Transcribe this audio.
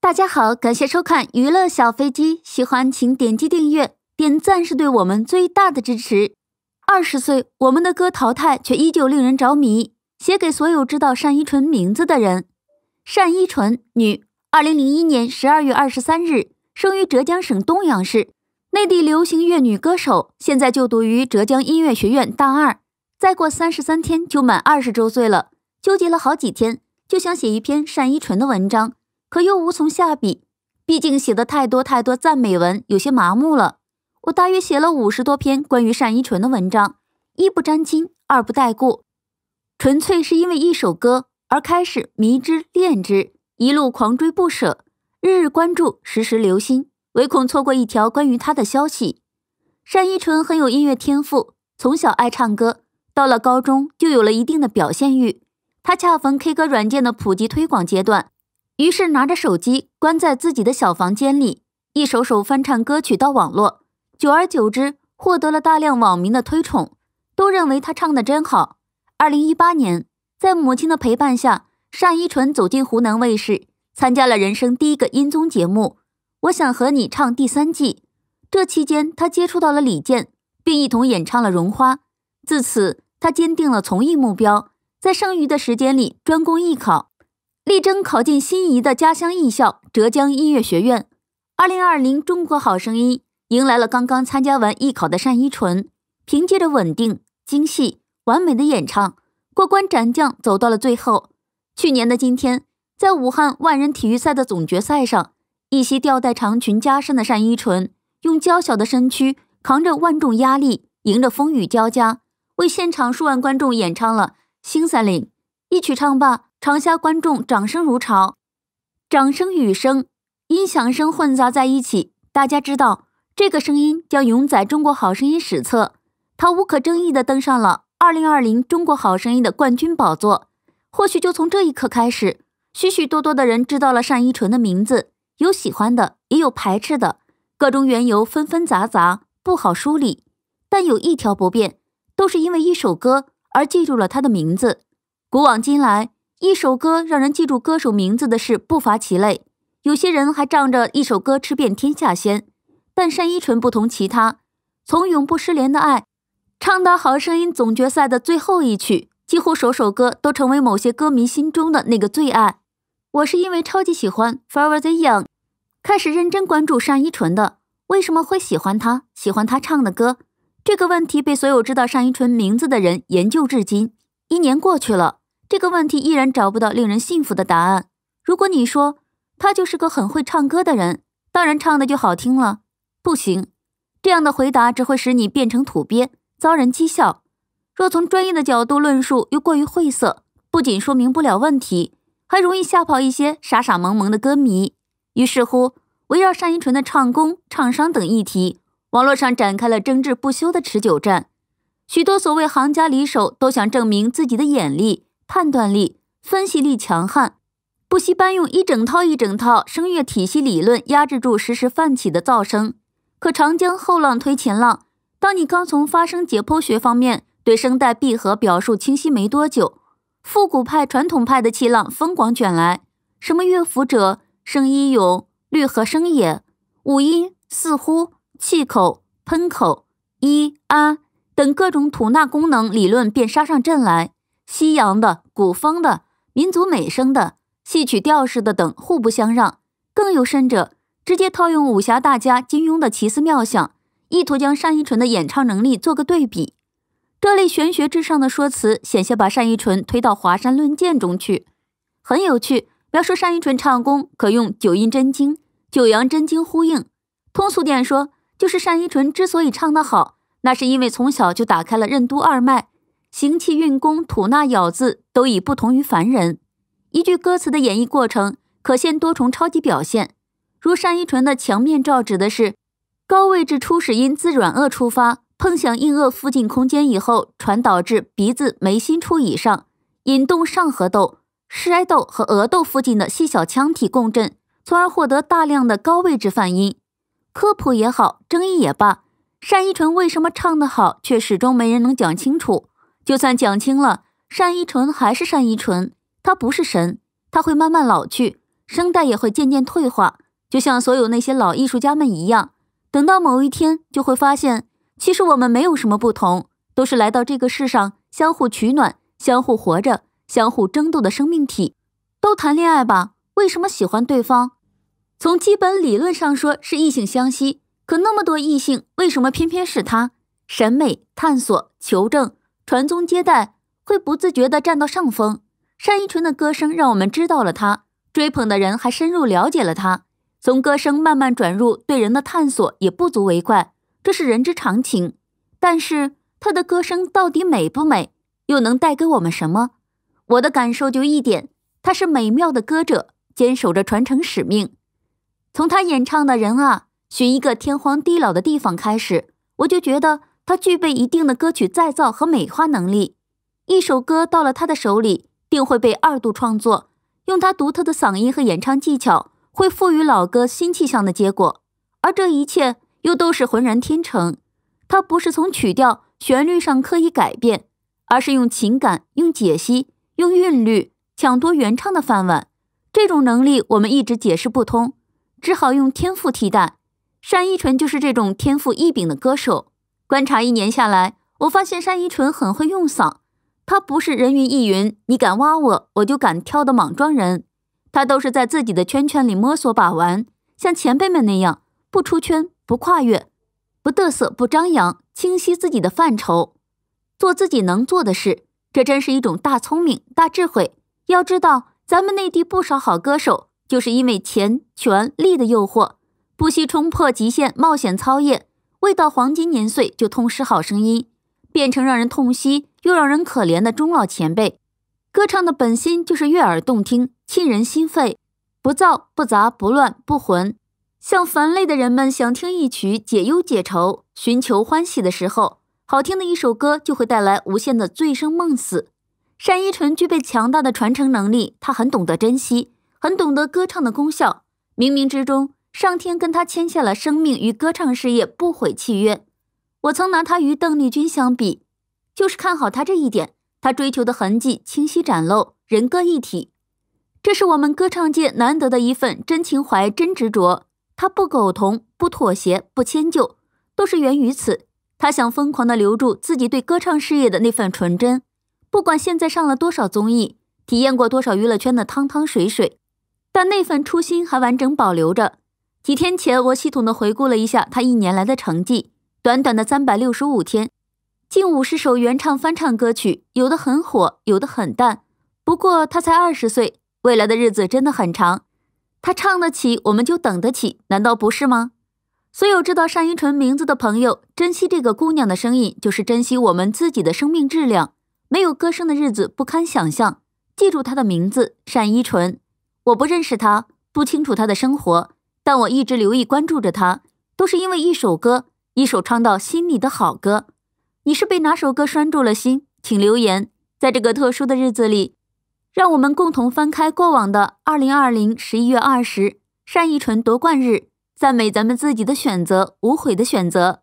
大家好，感谢收看《娱乐小飞机》，喜欢请点击订阅、点赞，是对我们最大的支持。二十岁，我们的歌淘汰，却依旧令人着迷。写给所有知道单依纯名字的人。单依纯，女，二零零一年十二月二十三日生于浙江省东阳市。内地流行乐女歌手，现在就读于浙江音乐学院大二，再过三十三天就满二十周岁了。纠结了好几天，就想写一篇单依纯的文章，可又无从下笔。毕竟写的太多太多赞美文，有些麻木了。我大约写了五十多篇关于单依纯的文章，一不沾亲，二不带故，纯粹是因为一首歌而开始迷之恋之，一路狂追不舍，日日关注，时时留心。唯恐错过一条关于他的消息，单依纯很有音乐天赋，从小爱唱歌，到了高中就有了一定的表现欲。他恰逢 K 歌软件的普及推广阶段，于是拿着手机关在自己的小房间里，一首首翻唱歌曲到网络，久而久之获得了大量网民的推崇，都认为他唱的真好。二零一八年，在母亲的陪伴下，单依纯走进湖南卫视，参加了人生第一个音综节目。我想和你唱第三季，这期间他接触到了李健，并一同演唱了《绒花》。自此，他坚定了从艺目标，在剩余的时间里专攻艺考，力争考进心仪的家乡艺校——浙江音乐学院。二零二零中国好声音迎来了刚刚参加完艺考的单依纯，凭借着稳定、精细、完美的演唱，过关斩将，走到了最后。去年的今天，在武汉万人体育赛的总决赛上。一袭吊带长裙加身的单依纯，用娇小的身躯扛着万众压力，迎着风雨交加，为现场数万观众演唱了《星三林》。一曲唱罢，场下观众掌声如潮，掌声、雨声、音响声混杂在一起。大家知道，这个声音将永载《中国好声音》史册。他无可争议地登上了二零二零《中国好声音》的冠军宝座。或许就从这一刻开始，许许多多的人知道了单依纯的名字。有喜欢的，也有排斥的，各种缘由纷纷杂杂，不好梳理。但有一条不变，都是因为一首歌而记住了他的名字。古往今来，一首歌让人记住歌手名字的事不乏其类。有些人还仗着一首歌吃遍天下先，但单依纯不同其他，从《永不失联的爱》唱到《好声音》总决赛的最后一曲，几乎首首歌都成为某些歌迷心中的那个最爱。我是因为超级喜欢《Forever Young》。开始认真关注单依纯的，为什么会喜欢他？喜欢他唱的歌？这个问题被所有知道单依纯名字的人研究至今。一年过去了，这个问题依然找不到令人信服的答案。如果你说他就是个很会唱歌的人，当然唱的就好听了，不行，这样的回答只会使你变成土鳖，遭人讥笑。若从专业的角度论述，又过于晦涩，不仅说明不了问题，还容易吓跑一些傻傻萌萌的歌迷。于是乎，围绕单依纯的唱功、唱商等议题，网络上展开了争执不休的持久战。许多所谓行家、里手都想证明自己的眼力、判断力、分析力强悍，不惜搬用一整套一整套声乐体系理论压制住时时泛起的噪声。可长江后浪推前浪，当你刚从发声解剖学方面对声带闭合表述清晰没多久，复古派、传统派的气浪疯狂卷来，什么乐府者。声音咏，绿和声也。五音、似乎、气口、喷口、一啊等各种吐纳功能理论便杀上阵来。西洋的、古风的、民族美声的、戏曲调式的等互不相让。更有甚者，直接套用武侠大家金庸的奇思妙想，意图将单依纯的演唱能力做个对比。这类玄学至上的说辞，险些把单依纯推到华山论剑中去。很有趣。要说单依纯唱功可用九阴真经、九阳真经呼应，通俗点说，就是单依纯之所以唱得好，那是因为从小就打开了任督二脉，行气运功、吐纳咬字都已不同于凡人。一句歌词的演绎过程可现多重超级表现，如单依纯的强面罩指的是高位置初始音自软腭出发，碰响硬腭附近空间以后，传导至鼻子眉心处以上，引动上颌窦。是爱豆和额豆附近的细小腔体共振，从而获得大量的高位置泛音。科普也好，争议也罢，单依纯为什么唱得好，却始终没人能讲清楚。就算讲清了，单依纯还是单依纯，她不是神，她会慢慢老去，声带也会渐渐退化，就像所有那些老艺术家们一样。等到某一天，就会发现，其实我们没有什么不同，都是来到这个世上，相互取暖，相互活着。相互争斗的生命体，都谈恋爱吧？为什么喜欢对方？从基本理论上说，是异性相吸。可那么多异性，为什么偏偏是他？审美探索、求证、传宗接代，会不自觉地占到上风。单依纯的歌声让我们知道了他，追捧的人还深入了解了他。从歌声慢慢转入对人的探索，也不足为怪。这是人之常情。但是，他的歌声到底美不美？又能带给我们什么？我的感受就一点，他是美妙的歌者，坚守着传承使命。从他演唱的《人啊，寻一个天荒地老的地方》开始，我就觉得他具备一定的歌曲再造和美化能力。一首歌到了他的手里，定会被二度创作，用他独特的嗓音和演唱技巧，会赋予老歌新气象的结果。而这一切又都是浑然天成，他不是从曲调旋律上刻意改变，而是用情感，用解析。用韵律抢夺原唱的饭碗，这种能力我们一直解释不通，只好用天赋替代。单依纯就是这种天赋异禀的歌手。观察一年下来，我发现单依纯很会用嗓，他不是人云亦云。你敢挖我，我就敢挑的莽撞人。他都是在自己的圈圈里摸索把玩，像前辈们那样，不出圈，不跨越，不嘚瑟，不张扬，清晰自己的范畴，做自己能做的事。这真是一种大聪明、大智慧。要知道，咱们内地不少好歌手，就是因为钱、权力的诱惑，不惜冲破极限、冒险操业，未到黄金年岁就痛失好声音，变成让人痛惜又让人可怜的中老前辈。歌唱的本心就是悦耳动听、沁人心肺，不躁不杂不乱不浑，像烦累的人们想听一曲解忧解愁、寻求欢喜的时候。好听的一首歌就会带来无限的醉生梦死。单依纯具备强大的传承能力，她很懂得珍惜，很懂得歌唱的功效。冥冥之中，上天跟她签下了生命与歌唱事业不悔契约。我曾拿她与邓丽君相比，就是看好她这一点。她追求的痕迹清晰展露，人歌一体，这是我们歌唱界难得的一份真情怀、真执着。她不苟同、不妥协、不迁就，都是源于此。他想疯狂的留住自己对歌唱事业的那份纯真，不管现在上了多少综艺，体验过多少娱乐圈的汤汤水水，但那份初心还完整保留着。几天前，我系统的回顾了一下他一年来的成绩，短短的三百六十五天，近五十首原唱翻唱歌曲，有的很火，有的很淡。不过他才二十岁，未来的日子真的很长。他唱得起，我们就等得起，难道不是吗？所有知道单依纯名字的朋友，珍惜这个姑娘的声音，就是珍惜我们自己的生命质量。没有歌声的日子不堪想象。记住她的名字，单依纯。我不认识她，不清楚她的生活，但我一直留意关注着她，都是因为一首歌，一首唱到心里的好歌。你是被哪首歌拴住了心？请留言。在这个特殊的日子里，让我们共同翻开过往的二零二零十一月二十，单依纯夺冠日。赞美咱们自己的选择，无悔的选择。